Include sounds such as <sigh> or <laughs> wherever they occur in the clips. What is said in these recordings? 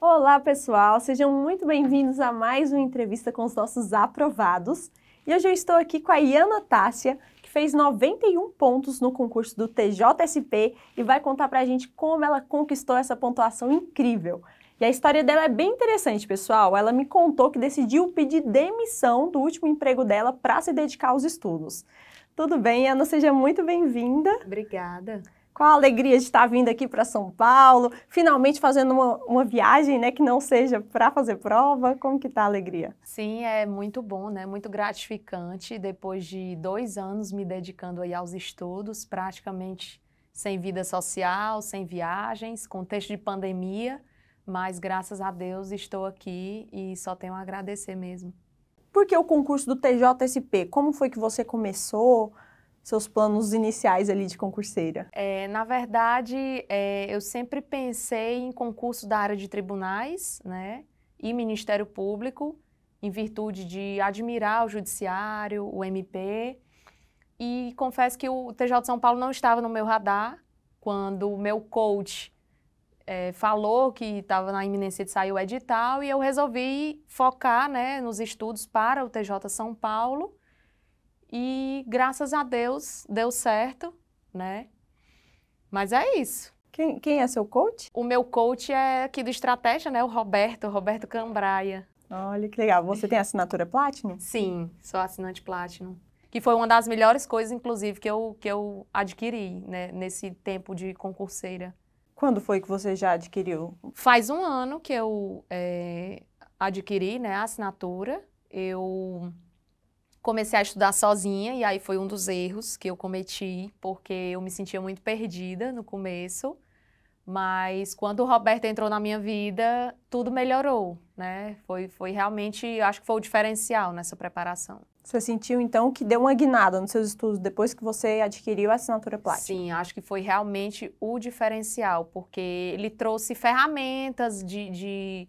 Olá, pessoal! Sejam muito bem-vindos a mais uma entrevista com os nossos aprovados. E hoje eu estou aqui com a Iana Tássia, que fez 91 pontos no concurso do TJSP e vai contar pra gente como ela conquistou essa pontuação incrível. E a história dela é bem interessante, pessoal. Ela me contou que decidiu pedir demissão do último emprego dela para se dedicar aos estudos. Tudo bem, Ana? Seja muito bem-vinda. Obrigada. Qual a alegria de estar vindo aqui para São Paulo, finalmente fazendo uma, uma viagem, né, que não seja para fazer prova. Como que tá a alegria? Sim, é muito bom, né? Muito gratificante. Depois de dois anos me dedicando aí aos estudos, praticamente sem vida social, sem viagens, contexto de pandemia, mas graças a Deus estou aqui e só tenho a agradecer mesmo. Por que o concurso do TJSP? Como foi que você começou? seus planos iniciais ali de concurseira? É, na verdade, é, eu sempre pensei em concurso da área de tribunais né, e Ministério Público, em virtude de admirar o Judiciário, o MP. E confesso que o TJ de São Paulo não estava no meu radar quando o meu coach é, falou que estava na iminência de sair o edital e eu resolvi focar né, nos estudos para o TJ São Paulo e graças a Deus deu certo, né? Mas é isso. Quem, quem é seu coach? O meu coach é aqui do Estratégia, né? O Roberto, Roberto Cambraia. Olha que legal. Você tem assinatura Platinum? Sim, sou assinante Platinum. Que foi uma das melhores coisas, inclusive, que eu, que eu adquiri né, nesse tempo de concurseira. Quando foi que você já adquiriu? Faz um ano que eu é, adquiri né, a assinatura. Eu comecei a estudar sozinha e aí foi um dos erros que eu cometi, porque eu me sentia muito perdida no começo. Mas quando o Roberto entrou na minha vida, tudo melhorou, né? Foi, foi realmente, acho que foi o diferencial nessa preparação. Você sentiu então que deu uma guinada nos seus estudos depois que você adquiriu a assinatura plástica? Sim, acho que foi realmente o diferencial, porque ele trouxe ferramentas de, de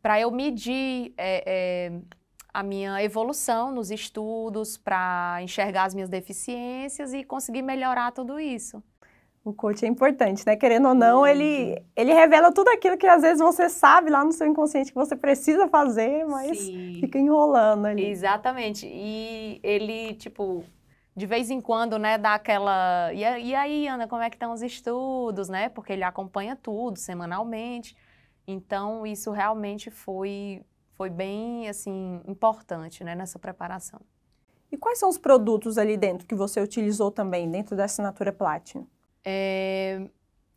para eu medir é, é, a minha evolução nos estudos, para enxergar as minhas deficiências e conseguir melhorar tudo isso. O coach é importante, né? Querendo ou não, ele, uhum. ele revela tudo aquilo que às vezes você sabe lá no seu inconsciente que você precisa fazer, mas Sim. fica enrolando ali. Exatamente. E ele, tipo, de vez em quando, né, dá aquela. E, e aí, Ana, como é que estão os estudos, né? Porque ele acompanha tudo semanalmente. Então, isso realmente foi foi bem assim importante né, nessa preparação. E quais são os produtos ali dentro que você utilizou também dentro da assinatura Platinum? É,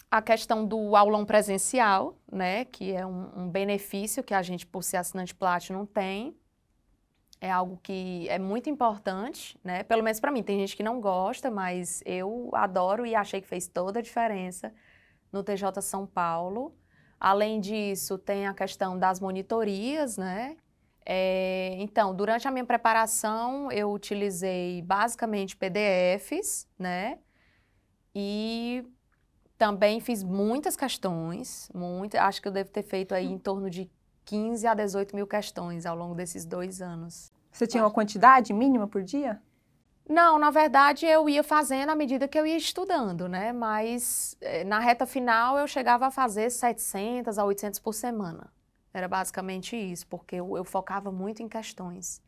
a questão do aulão presencial, né, que é um, um benefício que a gente, por ser assinante Platinum, tem. É algo que é muito importante, né? Pelo menos para mim. Tem gente que não gosta, mas eu adoro e achei que fez toda a diferença no TJ São Paulo. Além disso, tem a questão das monitorias, né? É, então, durante a minha preparação, eu utilizei basicamente PDFs, né? E também fiz muitas questões, muitas, acho que eu devo ter feito aí em torno de 15 a 18 mil questões ao longo desses dois anos. Você tinha uma quantidade mínima por dia? Não, na verdade eu ia fazendo à medida que eu ia estudando, né? Mas eh, na reta final eu chegava a fazer 700 a 800 por semana. Era basicamente isso, porque eu, eu focava muito em questões.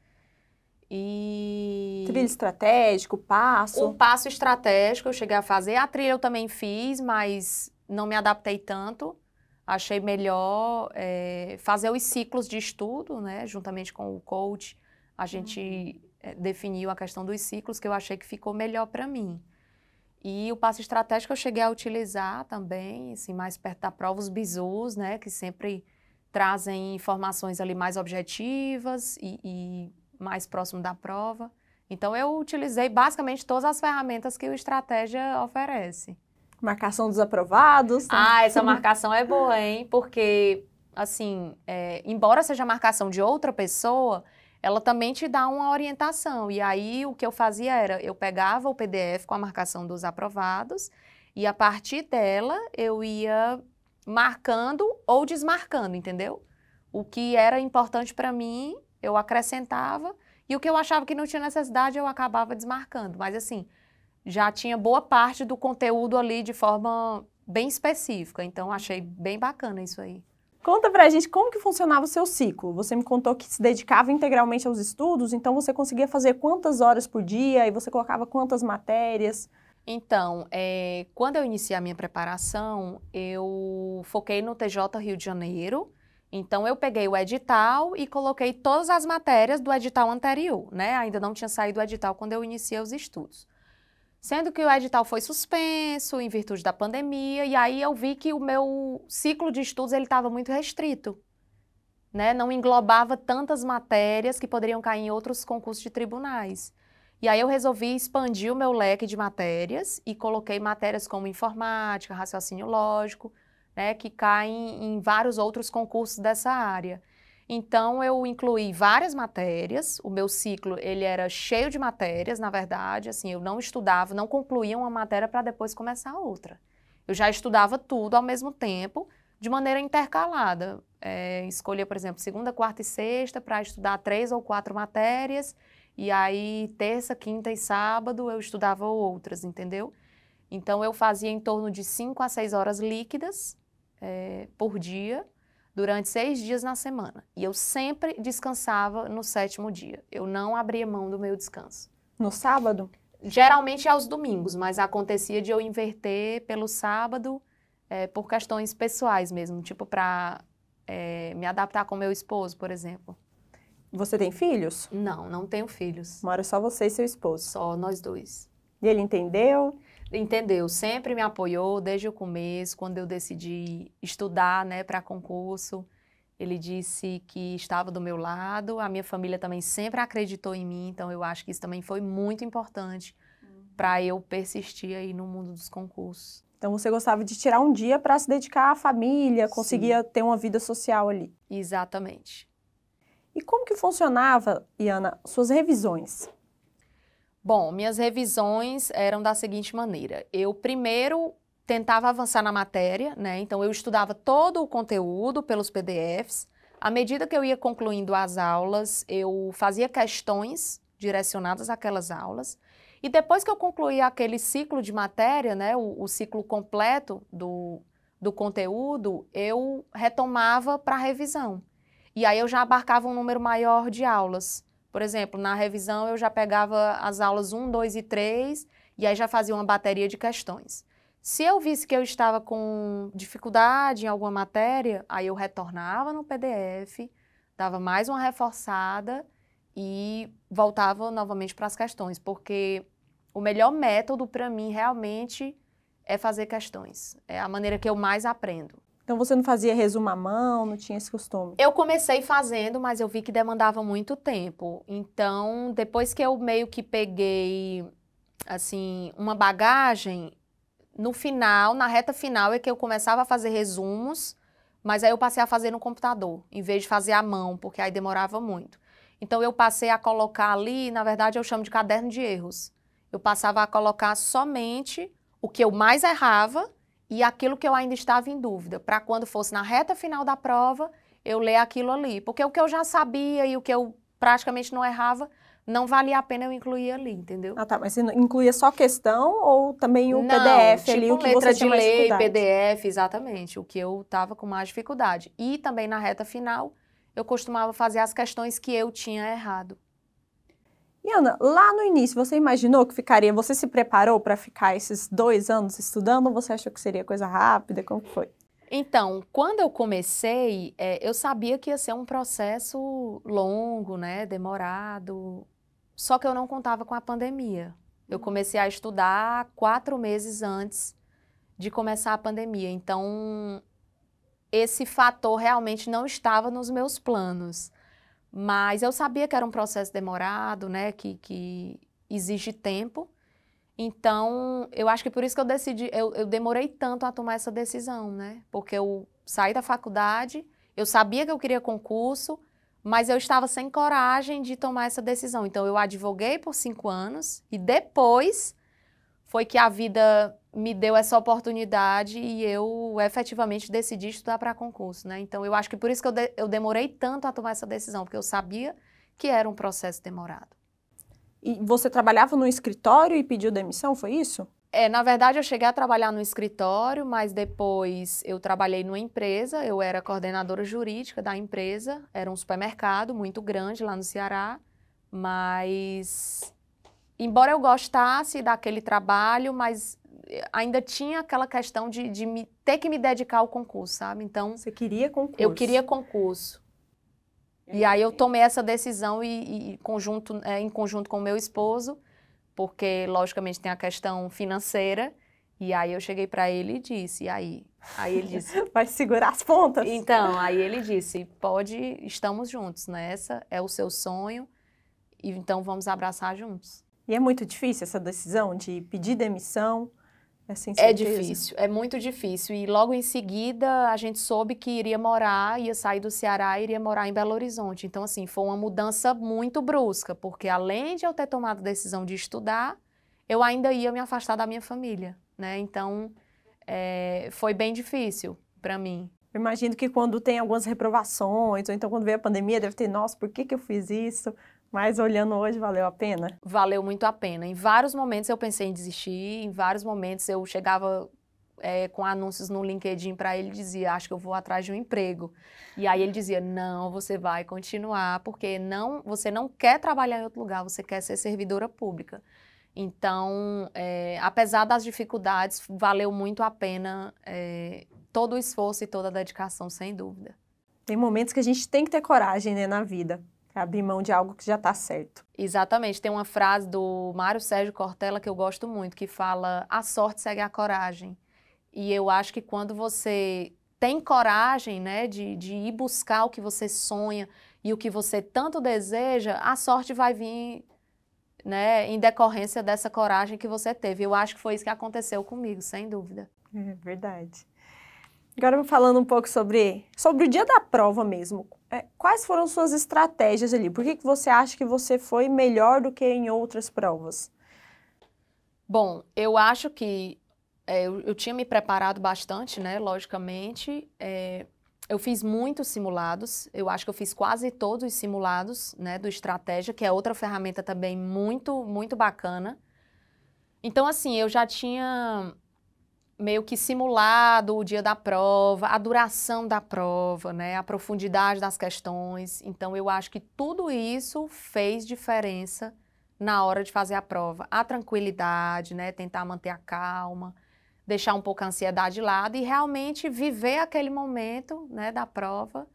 E... Trilho estratégico, passo? O passo estratégico eu cheguei a fazer. A trilha eu também fiz, mas não me adaptei tanto. Achei melhor é, fazer os ciclos de estudo, né? Juntamente com o coach, a gente... Uhum eh, definiu a questão dos ciclos, que eu achei que ficou melhor para mim. E o passo estratégico eu cheguei a utilizar também, assim, mais perto da prova, os bizus, né, que sempre trazem informações ali mais objetivas e, e mais próximo da prova. Então, eu utilizei basicamente todas as ferramentas que o Estratégia oferece. Marcação dos aprovados. Né? Ah, essa <laughs> marcação é boa, hein? Porque, assim, é, embora seja marcação de outra pessoa, ela também te dá uma orientação. E aí o que eu fazia era, eu pegava o PDF com a marcação dos aprovados e a partir dela eu ia marcando ou desmarcando, entendeu? O que era importante para mim, eu acrescentava e o que eu achava que não tinha necessidade, eu acabava desmarcando. Mas assim, já tinha boa parte do conteúdo ali de forma bem específica, então achei bem bacana isso aí. Conta pra gente como que funcionava o seu ciclo. Você me contou que se dedicava integralmente aos estudos, então você conseguia fazer quantas horas por dia e você colocava quantas matérias? Então, é, quando eu iniciei a minha preparação, eu foquei no TJ Rio de Janeiro. Então, eu peguei o edital e coloquei todas as matérias do edital anterior, né? Ainda não tinha saído o edital quando eu iniciei os estudos. Sendo que o edital foi suspenso em virtude da pandemia, e aí eu vi que o meu ciclo de estudos ele estava muito restrito. Né? Não englobava tantas matérias que poderiam cair em outros concursos de tribunais. E aí eu resolvi expandir o meu leque de matérias e coloquei matérias como informática, raciocínio lógico, né, que caem em vários outros concursos dessa área. Então eu incluí várias matérias, o meu ciclo ele era cheio de matérias, na verdade, assim, eu não estudava, não concluía uma matéria para depois começar outra. Eu já estudava tudo ao mesmo tempo, de maneira intercalada. É, escolhia, por exemplo, segunda, quarta e sexta para estudar três ou quatro matérias, e aí terça, quinta e sábado eu estudava outras, entendeu? Então eu fazia em torno de cinco a seis horas líquidas é, por dia durante seis dias na semana. E eu sempre descansava no sétimo dia. Eu não abria mão do meu descanso. No sábado? Geralmente é aos domingos, mas acontecia de eu inverter pelo sábado é, por questões pessoais mesmo, tipo para é, me adaptar com meu esposo, por exemplo. Você tem filhos? Não, não tenho filhos. Mora só você e seu esposo? Só nós dois. E ele entendeu? entendeu, sempre me apoiou desde o começo, quando eu decidi estudar, né, para concurso. Ele disse que estava do meu lado, a minha família também sempre acreditou em mim, então eu acho que isso também foi muito importante uhum. para eu persistir aí no mundo dos concursos. Então você gostava de tirar um dia para se dedicar à família, conseguia Sim. ter uma vida social ali. Exatamente. E como que funcionava, Iana, suas revisões? Bom, minhas revisões eram da seguinte maneira. Eu primeiro tentava avançar na matéria, né? Então eu estudava todo o conteúdo pelos PDFs. À medida que eu ia concluindo as aulas, eu fazia questões direcionadas àquelas aulas. E depois que eu concluía aquele ciclo de matéria, né, o, o ciclo completo do, do conteúdo, eu retomava para a revisão. E aí eu já abarcava um número maior de aulas. Por exemplo, na revisão eu já pegava as aulas 1, 2 e 3 e aí já fazia uma bateria de questões. Se eu visse que eu estava com dificuldade em alguma matéria, aí eu retornava no PDF, dava mais uma reforçada e voltava novamente para as questões, porque o melhor método para mim realmente é fazer questões. É a maneira que eu mais aprendo. Então você não fazia resumo à mão, não tinha esse costume? Eu comecei fazendo, mas eu vi que demandava muito tempo. Então, depois que eu meio que peguei assim, uma bagagem, no final, na reta final é que eu começava a fazer resumos, mas aí eu passei a fazer no computador, em vez de fazer à mão, porque aí demorava muito. Então eu passei a colocar ali, na verdade eu chamo de caderno de erros. Eu passava a colocar somente o que eu mais errava e aquilo que eu ainda estava em dúvida, para quando fosse na reta final da prova, eu ler aquilo ali. Porque o que eu já sabia e o que eu praticamente não errava, não valia a pena eu incluir ali, entendeu? Ah, tá. Mas você incluía só questão ou também o não, PDF tipo ali, o que letra você de lei, PDF, exatamente, o que eu estava com mais dificuldade. E também na reta final, eu costumava fazer as questões que eu tinha errado. E Ana, lá no início, você imaginou que ficaria? Você se preparou para ficar esses dois anos estudando ou você achou que seria coisa rápida? Como foi? Então, quando eu comecei, é, eu sabia que ia ser um processo longo, né, demorado. Só que eu não contava com a pandemia. Eu uhum. comecei a estudar quatro meses antes de começar a pandemia. Então, esse fator realmente não estava nos meus planos. Mas eu sabia que era um processo demorado, né? Que, que exige tempo. Então, eu acho que por isso que eu decidi, eu, eu demorei tanto a tomar essa decisão, né? Porque eu saí da faculdade, eu sabia que eu queria concurso, mas eu estava sem coragem de tomar essa decisão. Então, eu advoguei por cinco anos e depois foi que a vida me deu essa oportunidade e eu efetivamente decidi estudar para concurso, né? Então eu acho que por isso que eu, de eu demorei tanto a tomar essa decisão, porque eu sabia que era um processo demorado. E você trabalhava no escritório e pediu demissão, foi isso? É, na verdade eu cheguei a trabalhar no escritório, mas depois eu trabalhei numa empresa, eu era coordenadora jurídica da empresa, era um supermercado muito grande lá no Ceará, mas embora eu gostasse daquele trabalho, mas ainda tinha aquela questão de, de me, ter que me dedicar ao concurso, sabe? Então. Você queria concurso? Eu queria concurso. E aí eu tomei essa decisão e, e conjunto, é, em conjunto com o meu esposo, porque logicamente tem a questão financeira. E aí eu cheguei para ele e disse, e aí? Aí ele disse... <laughs> Vai segurar as pontas. Então, aí ele disse, pode, estamos juntos, né? Essa é o seu sonho, então vamos abraçar juntos. E é muito difícil essa decisão de pedir demissão, é, é difícil, é muito difícil. E logo em seguida a gente soube que iria morar, ia sair do Ceará e iria morar em Belo Horizonte. Então, assim, foi uma mudança muito brusca, porque além de eu ter tomado a decisão de estudar, eu ainda ia me afastar da minha família, né? Então, é, foi bem difícil para mim. Eu imagino que quando tem algumas reprovações, ou então quando veio a pandemia, deve ter, nossa, por que, que eu fiz isso? Mas olhando hoje, valeu a pena? Valeu muito a pena. Em vários momentos eu pensei em desistir, em vários momentos eu chegava é, com anúncios no LinkedIn para ele dizia, acho que eu vou atrás de um emprego. E aí ele dizia, não, você vai continuar, porque não, você não quer trabalhar em outro lugar, você quer ser servidora pública. Então, é, apesar das dificuldades, valeu muito a pena é, todo o esforço e toda a dedicação, sem dúvida. Tem momentos que a gente tem que ter coragem né, na vida abrir mão de algo que já está certo. Exatamente. Tem uma frase do Mário Sérgio Cortella que eu gosto muito, que fala: a sorte segue a coragem. E eu acho que quando você tem coragem né, de, de ir buscar o que você sonha e o que você tanto deseja, a sorte vai vir né, em decorrência dessa coragem que você teve. Eu acho que foi isso que aconteceu comigo, sem dúvida. É verdade. Agora falando um pouco sobre, sobre o dia da prova mesmo. É, quais foram suas estratégias ali? Por que, que você acha que você foi melhor do que em outras provas? Bom, eu acho que é, eu, eu, tinha me preparado bastante, né? Logicamente, é, eu fiz muitos simulados. Eu acho que eu fiz quase todos os simulados, né? Do estratégia, que é outra ferramenta também muito, muito bacana. Então, assim, eu já tinha meio que simulado o dia da prova, a duração da prova, né, a profundidade das questões. Então, eu acho que tudo isso fez diferença na hora de fazer a prova. A tranquilidade, né, tentar manter a calma, deixar um pouco a ansiedade de lado e realmente viver aquele momento, né, da prova.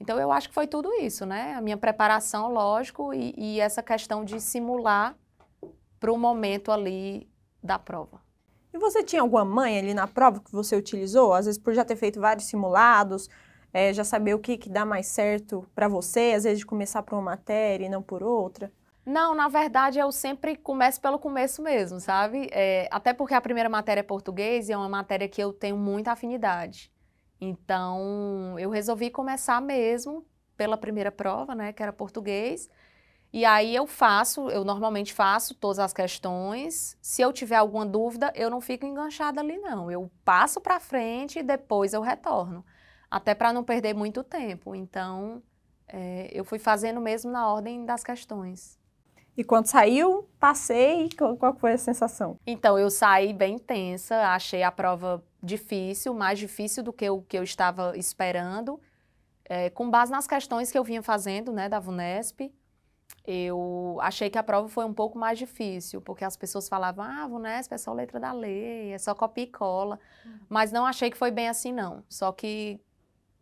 Então, eu acho que foi tudo isso, né, a minha preparação, lógico, e, e essa questão de simular para o momento ali da prova. E você tinha alguma mãe ali na prova que você utilizou? Às vezes por já ter feito vários simulados, é, já saber o que, que dá mais certo para você, às vezes de começar por uma matéria e não por outra? Não, na verdade eu sempre começo pelo começo mesmo, sabe? É, até porque a primeira matéria é português e é uma matéria que eu tenho muita afinidade. Então eu resolvi começar mesmo pela primeira prova, né, que era português. E aí eu faço, eu normalmente faço todas as questões. Se eu tiver alguma dúvida, eu não fico enganchada ali não. Eu passo para frente e depois eu retorno, até para não perder muito tempo. Então, é, eu fui fazendo mesmo na ordem das questões. E quando saiu, passei, qual foi a sensação? Então, eu saí bem tensa, achei a prova difícil, mais difícil do que o que eu estava esperando, é, com base nas questões que eu vinha fazendo, né, da VUNESP eu achei que a prova foi um pouco mais difícil, porque as pessoas falavam, ah, Vunesp é só letra da lei, é só copia e cola. Uhum. Mas não achei que foi bem assim, não. Só que,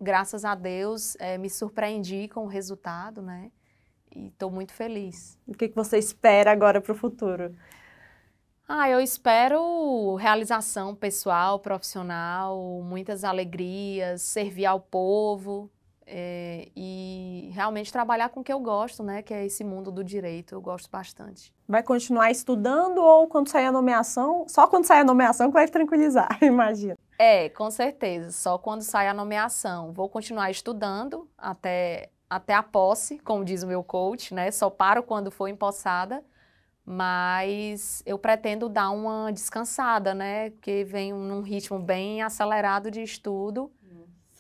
graças a Deus, é, me surpreendi com o resultado, né? E estou muito feliz. O que, que você espera agora para o futuro? Ah, eu espero realização pessoal, profissional, muitas alegrias, servir ao povo, é, e realmente trabalhar com o que eu gosto, né, que é esse mundo do direito, eu gosto bastante. Vai continuar estudando ou quando sair a nomeação? Só quando sair a nomeação que vai tranquilizar, <laughs> imagina. É, com certeza, só quando sair a nomeação. Vou continuar estudando até, até a posse, como diz o meu coach, né, só paro quando for empossada, mas eu pretendo dar uma descansada, né, porque vem num ritmo bem acelerado de estudo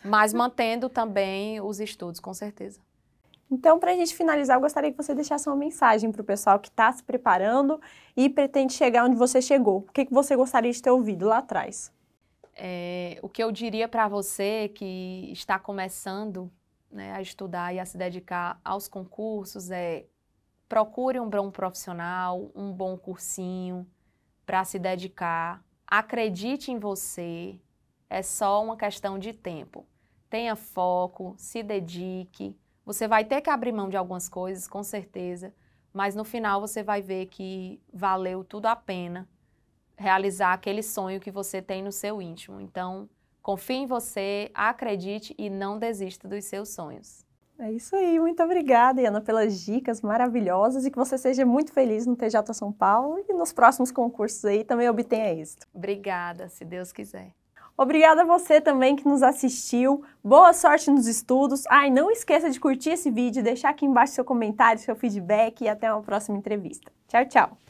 mas mantendo também os estudos, com certeza. Então, para a gente finalizar, eu gostaria que você deixasse uma mensagem para o pessoal que está se preparando e pretende chegar onde você chegou. O que, que você gostaria de ter ouvido lá atrás? É, o que eu diria para você que está começando né, a estudar e a se dedicar aos concursos é procure um bom profissional, um bom cursinho para se dedicar. Acredite em você, é só uma questão de tempo tenha foco, se dedique. Você vai ter que abrir mão de algumas coisas, com certeza, mas no final você vai ver que valeu tudo a pena realizar aquele sonho que você tem no seu íntimo. Então, confie em você, acredite e não desista dos seus sonhos. É isso aí, muito obrigada, Iana, pelas dicas maravilhosas e que você seja muito feliz no TJ São Paulo e nos próximos concursos aí também obtenha êxito. Obrigada, se Deus quiser. Obrigada a você também que nos assistiu. Boa sorte nos estudos. Ai, ah, não esqueça de curtir esse vídeo, deixar aqui embaixo seu comentário, seu feedback e até uma próxima entrevista. Tchau, tchau.